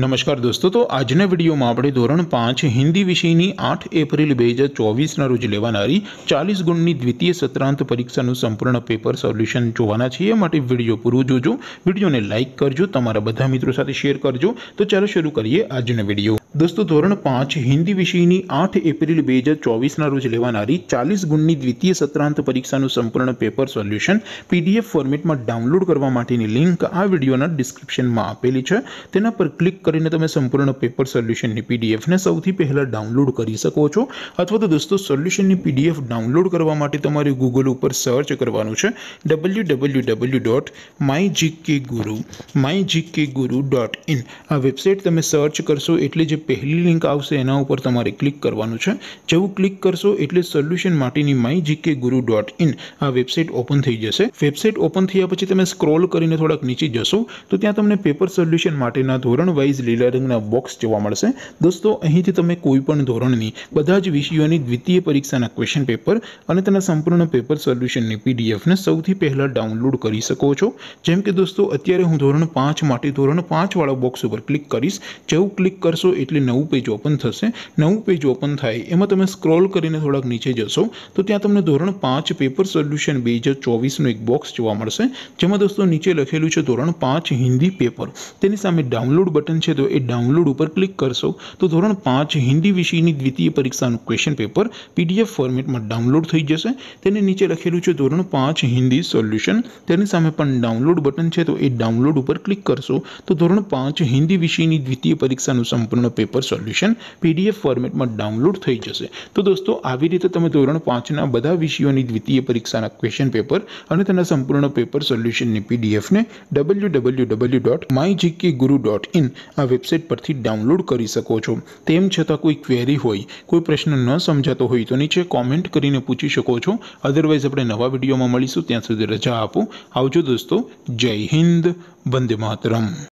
નમસ્કાર દોસ્તો તો આજના વિડીયોમાં આપણે ધોરણ પાંચ હિન્દી વિષયની આઠ એપ્રિલ બે હજાર ચોવીસના રોજ લેવાનારી ચાલીસ ગુણની દ્વિતીય સત્રાંત પરીક્ષાનું સંપૂર્ણ પેપર સોલ્યુશન જોવાના છીએ માટે વિડીયો પૂરું જોજો વિડીયોને લાઇક કરજો તમારા બધા મિત્રો સાથે શેર કરજો તો ચાલો શરૂ કરીએ આજનો વિડીયો દોસ્તો ધોરણ 5 હિન્દી વિષયની 8 એપ્રિલ 2024 ના રોજ લેવાનાર 40 ગુણની દ્વિતીય સત્રાંત પરીક્ષાનું સંપૂર્ણ પેપર સોલ્યુશન PDF ફોર્મેટમાં ડાઉનલોડ કરવા માટેની લિંક આ વિડિયોના ડિસ્ક્રિપ્શનમાં આપેલી છે તેના પર ક્લિક કરીને તમે સંપૂર્ણ પેપર સોલ્યુશનની PDF ને સૌથી પહેલા ડાઉનલોડ કરી શકો છો અથવા તો દોસ્તો સોલ્યુશનની PDF ડાઉનલોડ કરવા માટે તમારે Google ઉપર સર્ચ કરવાનું છે www.mygkguru.mygkguru.in આ વેબસાઈટ તમે સર્ચ કરશો એટલે જ પહેલી લિંક આવશે એના ઉપર તમારે ક્લિક કરવાનું છે જેવું ક્લિક કરશો એટલે સોલ્યુશન માટીની mygkguru.in આ વેબસાઈટ ઓપન થઈ જશે વેબસાઈટ ઓપન થયા પછી તમે સ્ક્રોલ કરીને થોડક નીચે જશો તો ત્યાં તમને પેપર સોલ્યુશન માટેના ધોરણ વાઇઝ લિસ્ટિંગના બોક્સ જોવા મળશે દોસ્તો અહીંથી તમે કોઈપણ ધોરણની બધા જ વિષયોની દ્વિતીય પરીક્ષાના ક્વેશ્ચન પેપર અને તેના સંપૂર્ણના પેપર સોલ્યુશનની પીડીએફ ને સૌથી પહેલા ડાઉનલોડ કરી શકો છો જેમ કે દોસ્તો અત્યારે હું ધોરણ 5 માટે ધોરણ 5 વાળો બોક્સ ઉપર ક્લિક કરીશ જેવું ક્લિક કરશો 9 पेज 54 થશે 9 पेज ओपन થાય એમાં તમે સ્ક્રોલ કરીને થોડક નીચે જશો તો ત્યાં તમને ધોરણ 5 પેપર સોલ્યુશન 2024 નો એક બોક્સ જોવા મળશે જેમ આ દોસ્તો નીચે લખેલું છે ધોરણ 5 હિન્દી પેપર તેની સામે ડાઉનલોડ બટન છે તો એ ડાઉનલોડ ઉપર ક્લિક કરશો તો ધોરણ 5 હિન્દી વિષયની દ્વિતીય પરીક્ષાનું ક્વેશ્ચન પેપર પીડીએફ ફોર્મેટમાં ડાઉનલોડ થઈ જશે તેની નીચે લખેલું છે ધોરણ 5 હિન્દી સોલ્યુશન તેની સામે પણ ડાઉનલોડ બટન છે તો એ ડાઉનલોડ ઉપર ક્લિક કરશો તો ધોરણ 5 હિન્દી વિષયની દ્વિતીય પરીક્ષાનું સંપૂર્ણ पेपर सॉल्यूशन पीडीएफ फॉर्मेट માં ડાઉનલોડ થઈ જશે તો દોસ્તો આવી રીતે તમે ધોરણ 5 ના બધા વિષયોની દ્વિતીય પરીક્ષાના ક્વેશ્ચન પેપર અને તેના સંપૂર્ણ પેપર સોલ્યુશન ની પીડીએફ ને www.mygkguru.in આ વેબસાઈટ પરથી ડાઉનલોડ કરી શકો છો તેમ છતાં કોઈ ક્વેરી હોય કોઈ પ્રશ્ન ન સમજતો હોય તો નીચે કમેન્ટ કરીને પૂછી શકો છો અધરવાઇઝ આપણે નવા વિડિયોમાં મળીશું ત્યાં સુધી રજા આપું આવજો દોસ્તો જય હિન્દ વંદે માતરમ